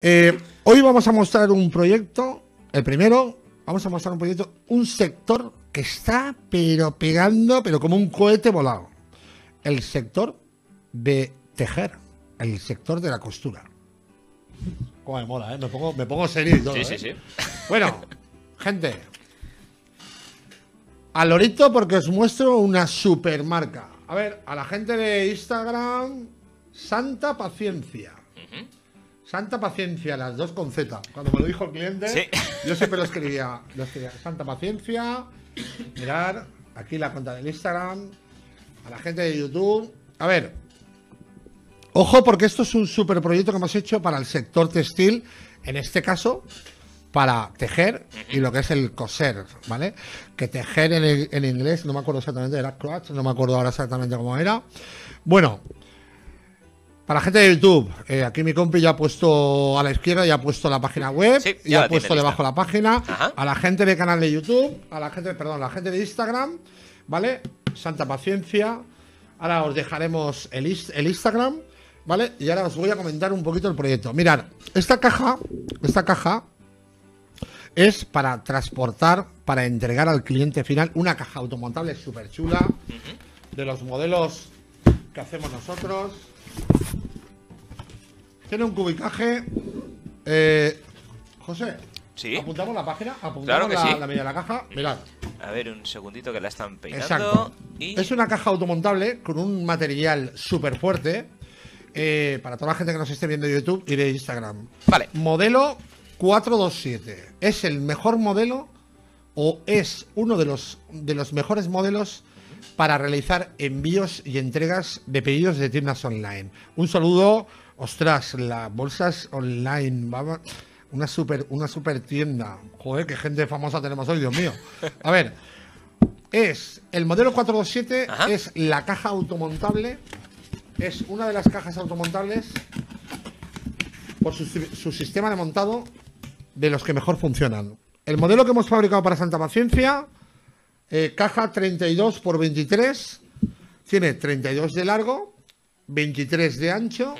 Eh, hoy vamos a mostrar un proyecto, el primero, vamos a mostrar un proyecto, un sector que está pero pegando, pero como un cohete volado. El sector de tejer, el sector de la costura. Como me mola, ¿eh? Me pongo, me ¿eh? Bueno, gente. A lorito porque os muestro una supermarca. A ver, a la gente de Instagram, santa paciencia. Santa paciencia, las dos con Z. Cuando me lo dijo el cliente, yo siempre lo escribía, Santa paciencia, mirar aquí la cuenta del Instagram, a la gente de YouTube. A ver, ojo porque esto es un super proyecto que hemos hecho para el sector textil, en este caso para tejer y lo que es el coser, ¿vale? Que tejer en, inglés, no me acuerdo exactamente, era crotch, no me acuerdo ahora exactamente cómo era. Bueno, para la gente de YouTube, eh, aquí mi compi ya ha puesto a la izquierda, ya ha puesto la página web, y ha puesto debajo la página. A la gente de canal de YouTube, a la gente, perdón, a la gente de Instagram, ¿vale? Santa paciencia. Ahora os dejaremos el, el Instagram, ¿vale? Y ahora os voy a comentar un poquito el proyecto. Mirad, esta caja, esta caja es para transportar, para entregar al cliente final una caja automontable súper chula, de los modelos que hacemos nosotros. Tiene un cubicaje. Eh, José, ¿Sí? apuntamos la página, apuntamos la, media de la caja. Mirad. A ver, un segundito que la están peinando. Es una caja automontable con un material súper fuerte. Eh, para toda la gente que nos esté viendo de YouTube y de Instagram. Vale. Modelo 427. Es el mejor modelo o es uno de los, de los mejores modelos para realizar envíos y entregas de pedidos de tiendas online. Un saludo ostras, las bolsas online, una super, una super tienda. Joder, qué gente famosa tenemos hoy, Dios mío. A ver, es el modelo 427, es la caja automontable, es una de las cajas automontables por su, sistema de montado de los que mejor funcionan. El modelo que hemos fabricado para Santa Paciencia, eh, caja 32 x 23, tiene 32 de largo, 23 de ancho.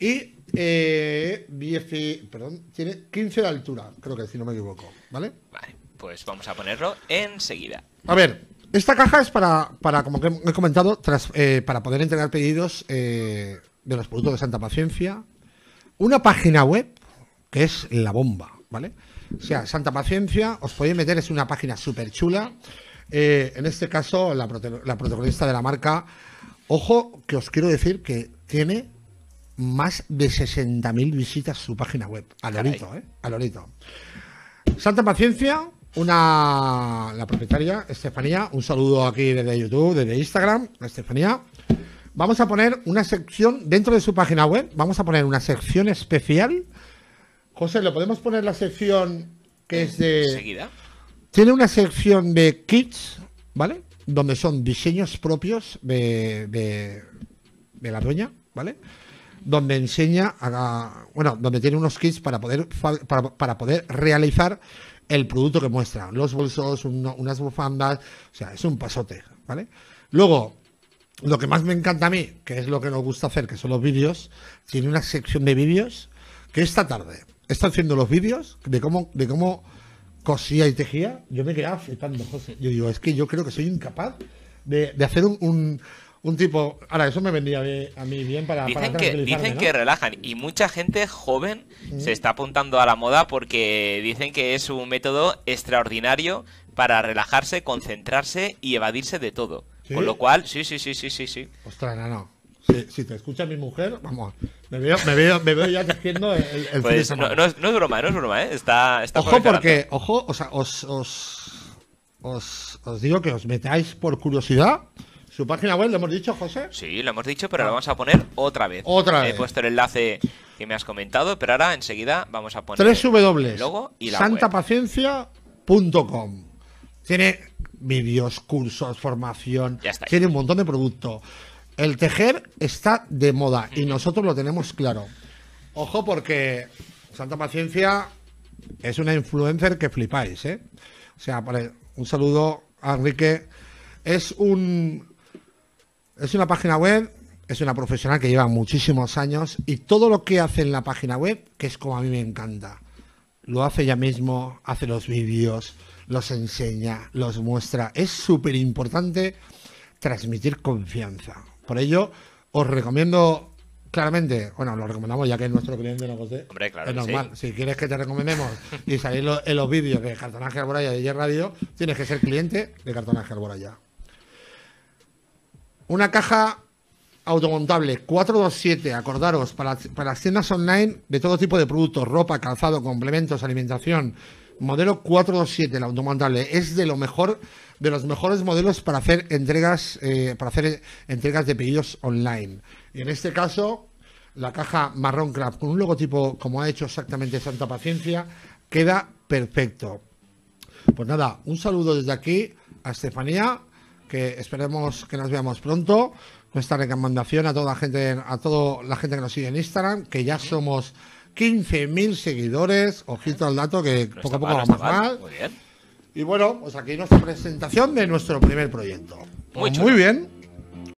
Y eh, perdón, tiene 15 de altura, creo que si no me equivoco, ¿vale? Vale, pues vamos a ponerlo enseguida. A ver, esta caja es para, para como he comentado, eh, para poder entregar pedidos eh, de los productos de Santa Paciencia. Una página web que es la bomba, ¿vale? O sea, Santa Paciencia, os podéis meter, es una página súper chula. Eh, en este caso, la protagonista de la marca, ojo, que os quiero decir que tiene más de 60.000 visitas a su página web. A Lorito, ¿eh? A Lorito. Santa Paciencia, una la propietaria, Estefanía, un saludo aquí desde YouTube, desde Instagram, Estefanía. Vamos a poner una sección dentro de su página web, vamos a poner una sección especial. José, ¿lo podemos poner la sección que es de seguida? Tiene una sección de kits, ¿vale? Donde son diseños propios de, de, de la dueña, ¿vale? donde enseña, bueno, donde tiene unos kits para poder, para, poder realizar el producto que muestra. Los bolsos, unas bufandas, o sea, es un pasote, ¿vale? Luego, lo que más me encanta a mí, que es lo que nos gusta hacer, que son los vídeos, tiene una sección de vídeos que esta tarde está haciendo los vídeos de cómo, de cómo cosía y tejía. Yo me quedaba flipando, José. Yo digo, es que yo creo que soy incapaz de, de hacer un un tipo. Ahora, eso me vendría a mí bien para. Dicen, que, dicen que relajan. Y mucha gente joven se está apuntando a la moda porque dicen que es un método extraordinario para relajarse, concentrarse y evadirse de todo. Con lo cual, sí, sí, sí, sí, sí, sí. Ostras, no, no. Si, te escucha mi mujer, vamos, me veo, me veo, me veo ya tejiendo el, pues no, es, broma, no es broma, ¿eh? Está, ojo porque, ojo, os, os, os digo que os metáis por curiosidad su página web, ¿lo hemos dicho, José? Sí, lo hemos dicho, pero ah. lo vamos a poner otra vez. Otra vez. He puesto el enlace que me has comentado, pero ahora enseguida vamos a poner 3 w logo y la santapaciencia.com. Tiene vídeos, cursos, formación, Ya está. tiene un montón de producto. El tejer está de moda y nosotros lo tenemos claro. Ojo porque Santa Paciencia es una influencer que flipáis, ¿eh? O sea, un saludo a Enrique. Es un es una página web, es una profesional que lleva muchísimos años y todo lo que hace en la página web, que es como a mí me encanta, lo hace ella mismo, hace los vídeos, los enseña, los muestra. Es súper importante transmitir confianza. Por ello, os recomiendo claramente, bueno, lo recomendamos ya que es nuestro cliente, no José. Hombre, claro. Es normal. Si quieres que te recomendemos y salir en los vídeos de Cartonaje Alboraya de Radio, tienes que ser cliente de Cartonaje Alboraya. Una caja automontable 427, acordaros, para, las tiendas online de todo tipo de productos, ropa, calzado, complementos, alimentación. Modelo 427, la automontable, es de lo mejor, de los mejores modelos para hacer entregas, eh, para hacer entregas de pedidos online. Y en este caso, la caja marrón craft con un logotipo como ha hecho exactamente Santa Paciencia, queda perfecto. Pues nada, un saludo desde aquí a Estefanía que esperemos que nos veamos pronto. Nuestra recomendación a toda la gente, a toda la gente que nos sigue en Instagram, que ya somos 15.000 seguidores. Ojito al dato que poco a poco vamos mal. Muy bien. Y bueno, pues aquí nuestra presentación de nuestro primer proyecto. muy pues bien.